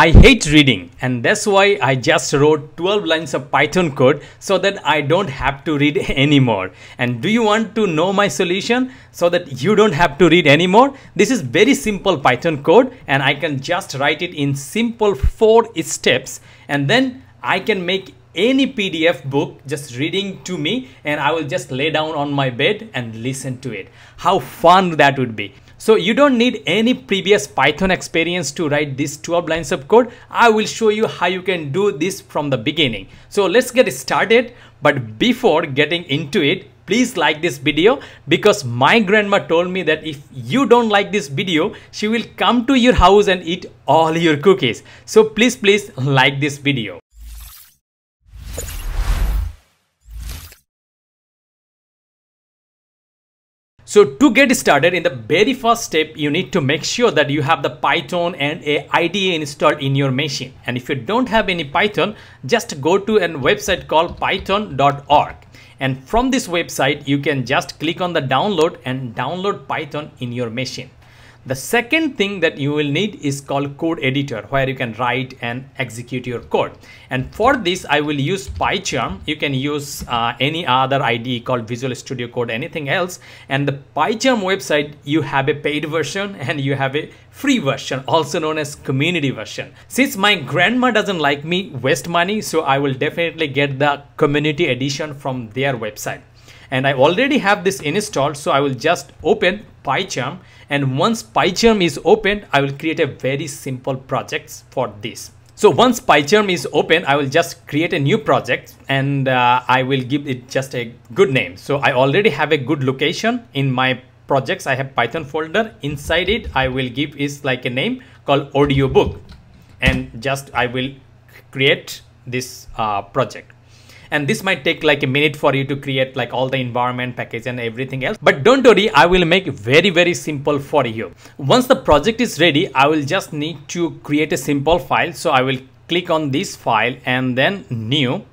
I hate reading and that's why I just wrote 12 lines of Python code so that I don't have to read anymore. And do you want to know my solution so that you don't have to read anymore? This is very simple Python code and I can just write it in simple four steps and then I can make any PDF book, just reading to me and I will just lay down on my bed and listen to it. How fun that would be. So you don't need any previous Python experience to write this 12 lines of code. I will show you how you can do this from the beginning. So let's get started. But before getting into it, please like this video because my grandma told me that if you don't like this video, she will come to your house and eat all your cookies. So please, please like this video. So to get started in the very first step, you need to make sure that you have the Python and a IDE installed in your machine. And if you don't have any Python, just go to an website called python.org. And from this website, you can just click on the download and download Python in your machine. The second thing that you will need is called code editor where you can write and execute your code. And for this, I will use PyCharm. You can use uh, any other IDE called Visual Studio Code, anything else. And the PyCharm website, you have a paid version and you have a free version, also known as community version. Since my grandma doesn't like me waste money, so I will definitely get the community edition from their website and I already have this installed so I will just open PyCharm and once PyCharm is opened I will create a very simple project for this. So once PyCharm is open, I will just create a new project and uh, I will give it just a good name. So I already have a good location in my projects. I have Python folder inside it. I will give is like a name called audiobook and just I will create this uh, project and this might take like a minute for you to create like all the environment package and everything else but don't worry I will make very very simple for you once the project is ready I will just need to create a simple file so I will click on this file and then new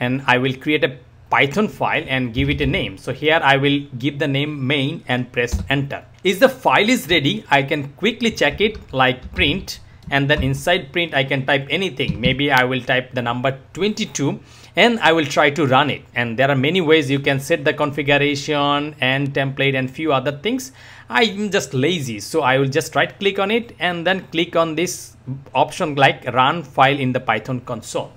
and I will create a python file and give it a name so here i will give the name main and press enter if the file is ready i can quickly check it like print and then inside print i can type anything maybe i will type the number 22 and I will try to run it and there are many ways you can set the configuration and template and few other things I'm just lazy so I will just right click on it and then click on this option like run file in the Python console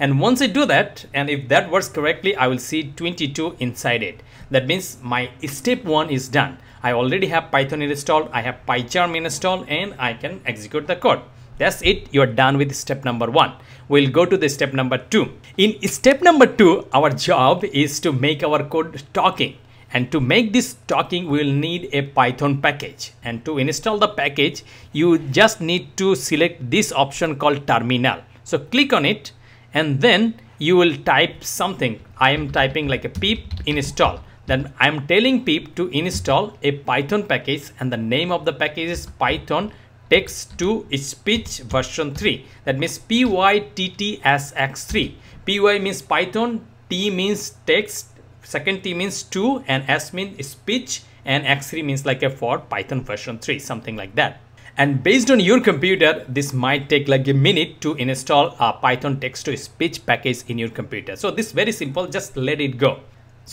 and once I do that and if that works correctly I will see 22 inside it that means my step 1 is done I already have Python installed I have PyCharm installed and I can execute the code that's it, you're done with step number one. We'll go to the step number two. In step number two, our job is to make our code talking. And to make this talking, we will need a Python package. And to install the package, you just need to select this option called terminal. So click on it and then you will type something. I am typing like a pip install. Then I'm telling pip to install a Python package and the name of the package is Python text to speech version 3 that means pytt as x3 py means python t means text second t means 2 and s means speech and x3 means like a for python version 3 something like that and based on your computer this might take like a minute to install a python text to speech package in your computer so this very simple just let it go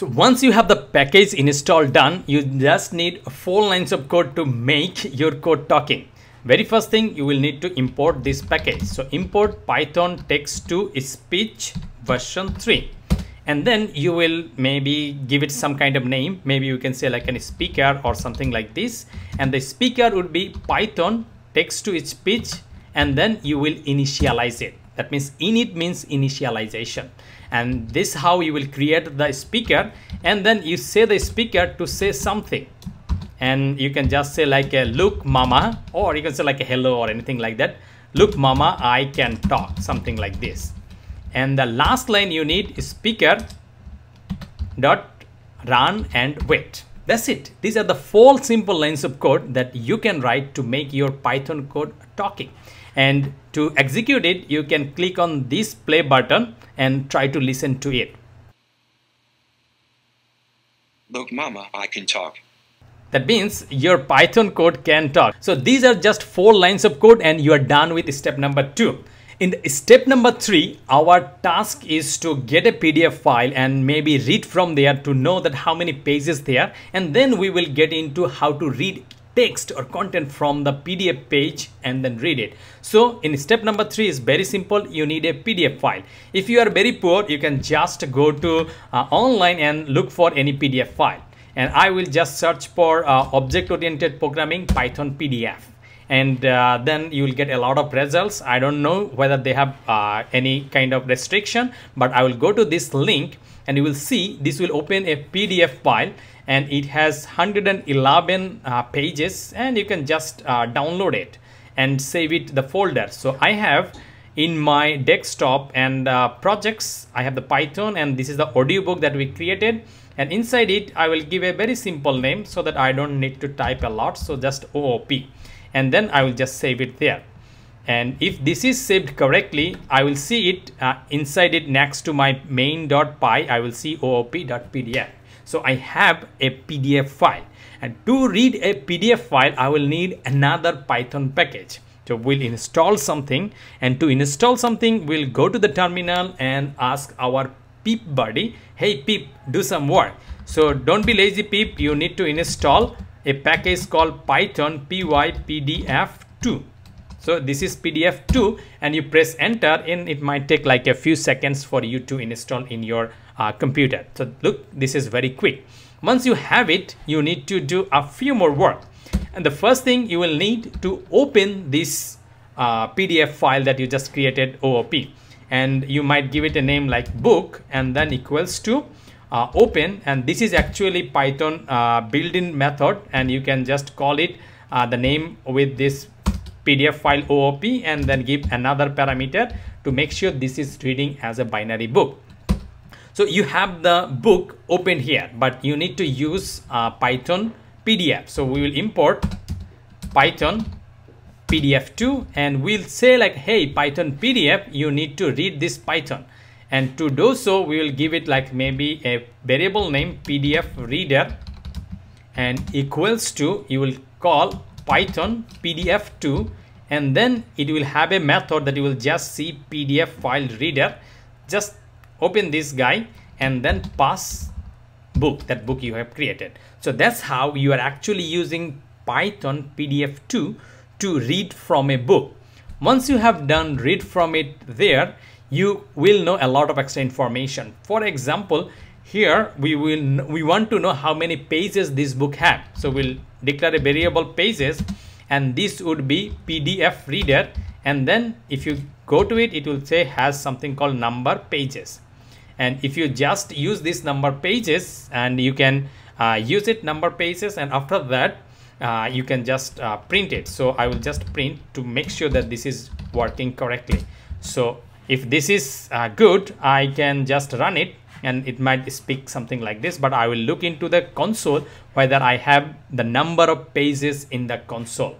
so once you have the package installed done you just need four lines of code to make your code talking very first thing you will need to import this package so import python text to speech version 3 and then you will maybe give it some kind of name maybe you can say like an speaker or something like this and the speaker would be python text to speech and then you will initialize it that means init means initialization and this how you will create the speaker and then you say the speaker to say something and you can just say like a look mama or you can say like a hello or anything like that look mama i can talk something like this and the last line you need is speaker dot run and wait that's it these are the four simple lines of code that you can write to make your python code talking and to execute it you can click on this play button and try to listen to it look mama i can talk that means your Python code can talk. So these are just four lines of code and you are done with step number two. In step number three, our task is to get a PDF file and maybe read from there to know that how many pages there and then we will get into how to read text or content from the PDF page and then read it. So in step number three is very simple. You need a PDF file. If you are very poor, you can just go to uh, online and look for any PDF file and I will just search for uh, object-oriented programming Python PDF and uh, then you will get a lot of results i don't know whether they have uh, any kind of restriction but i will go to this link and you will see this will open a pdf file and it has 111 uh, pages and you can just uh, download it and save it the folder so i have in my desktop and uh, projects i have the python and this is the audiobook that we created and inside it I will give a very simple name so that I don't need to type a lot so just OOP and then I will just save it there and if this is saved correctly I will see it uh, inside it next to my main.py I will see oop.pdf so I have a PDF file and to read a PDF file I will need another Python package so we'll install something and to install something we'll go to the terminal and ask our peep hey peep do some work so don't be lazy peep you need to install a package called python pypdf2 so this is pdf2 and you press enter and it might take like a few seconds for you to install in your uh, computer so look this is very quick once you have it you need to do a few more work and the first thing you will need to open this uh, PDF file that you just created OOP and you might give it a name like book and then equals to uh, open and this is actually python uh, built-in method and you can just call it uh, the name with this pdf file oop and then give another parameter to make sure this is reading as a binary book so you have the book open here but you need to use uh, python pdf so we will import python PDF2 and we'll say like, hey, Python PDF, you need to read this Python. And to do so, we will give it like maybe a variable name PDF reader and equals to, you will call Python PDF2 and then it will have a method that you will just see PDF file reader. Just open this guy and then pass book, that book you have created. So that's how you are actually using Python PDF2 to read from a book. Once you have done read from it there, you will know a lot of extra information. For example, here we will we want to know how many pages this book has. So we'll declare a variable pages and this would be PDF reader. And then if you go to it, it will say has something called number pages. And if you just use this number pages and you can uh, use it number pages and after that uh, you can just uh, print it so I will just print to make sure that this is working correctly so if this is uh, good I can just run it and it might speak something like this but I will look into the console whether I have the number of pages in the console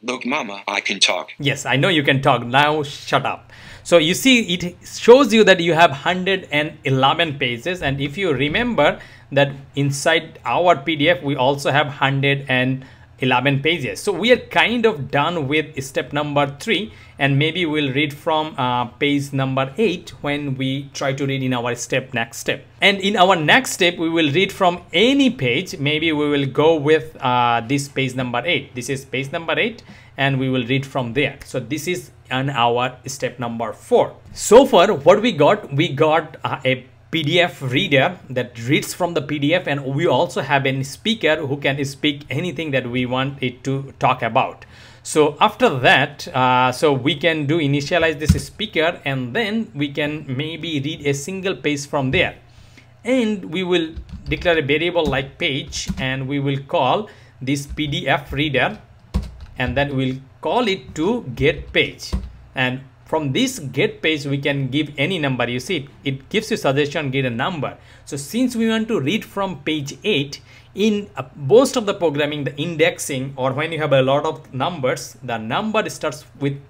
Look, Mama, I can talk. Yes, I know you can talk. Now shut up. So you see, it shows you that you have 111 pages. And if you remember that inside our PDF, we also have 100 and 11 pages. So we are kind of done with step number three and maybe we'll read from uh, page number eight when we try to read in our step next step. And in our next step, we will read from any page. Maybe we will go with uh, this page number eight. This is page number eight and we will read from there. So this is an our step number four. So far what we got, we got uh, a PDF reader that reads from the PDF and we also have a speaker who can speak anything that we want it to talk about. So after that, uh, so we can do initialize this speaker and then we can maybe read a single page from there. And we will declare a variable like page and we will call this PDF reader and then we'll call it to get page. And from this get page we can give any number you see it gives you suggestion get a number so since we want to read from page 8 in uh, most of the programming the indexing or when you have a lot of numbers the number starts with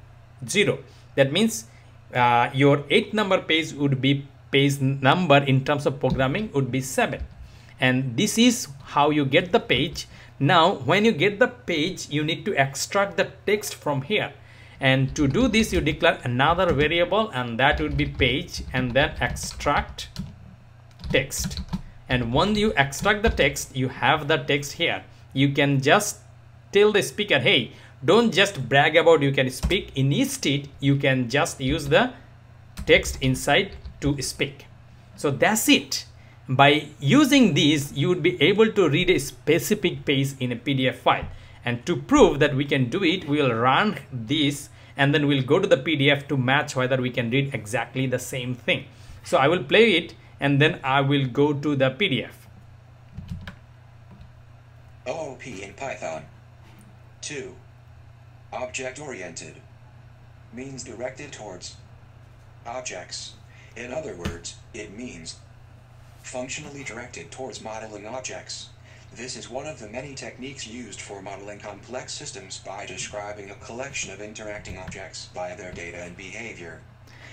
0 that means uh, your 8 number page would be page number in terms of programming would be 7 and this is how you get the page now when you get the page you need to extract the text from here and to do this you declare another variable and that would be page and then extract text and once you extract the text you have the text here you can just tell the speaker hey don't just brag about you can speak in instead you can just use the text inside to speak so that's it by using these you would be able to read a specific page in a pdf file and to prove that we can do it, we will run this and then we'll go to the PDF to match whether we can read exactly the same thing. So I will play it and then I will go to the PDF. OOP in Python. 2. Object-oriented. Means directed towards objects. In other words, it means functionally directed towards modeling objects. This is one of the many techniques used for modeling complex systems by describing a collection of interacting objects by their data and behavior.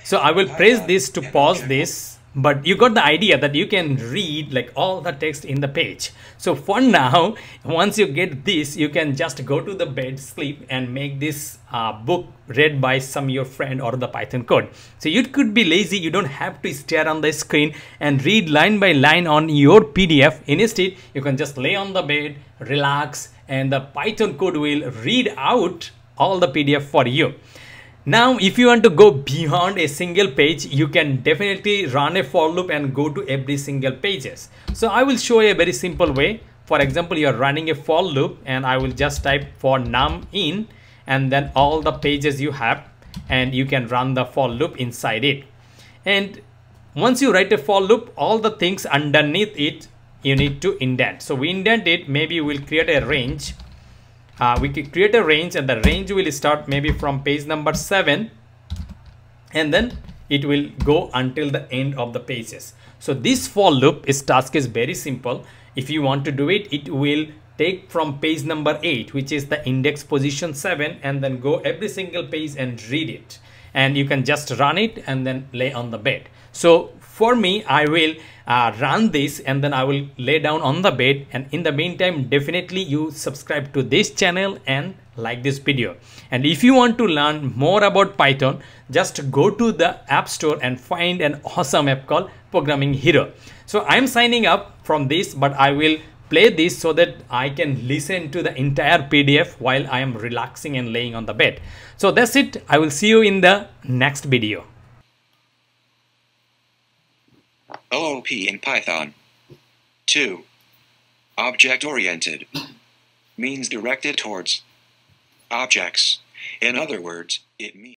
So I will press this to pause this but you got the idea that you can read like all the text in the page so for now once you get this you can just go to the bed sleep and make this uh, book read by some your friend or the python code so you could be lazy you don't have to stare on the screen and read line by line on your pdf instead you can just lay on the bed relax and the python code will read out all the pdf for you now, if you want to go beyond a single page, you can definitely run a for loop and go to every single pages. So I will show you a very simple way. For example, you're running a for loop and I will just type for num in and then all the pages you have and you can run the for loop inside it. And once you write a for loop, all the things underneath it, you need to indent. So we indent it, maybe we'll create a range uh, we can create a range and the range will start maybe from page number 7 and then it will go until the end of the pages so this for loop is task is very simple if you want to do it it will take from page number 8 which is the index position 7 and then go every single page and read it and you can just run it and then lay on the bed so for me i will uh, run this and then I will lay down on the bed and in the meantime definitely you subscribe to this channel and like this video and if you want to learn more about Python just go to the app store and find an awesome app called programming hero so I'm signing up from this but I will play this so that I can listen to the entire PDF while I am relaxing and laying on the bed so that's it I will see you in the next video OOP in Python. 2. Object-oriented means directed towards objects. In other words, it means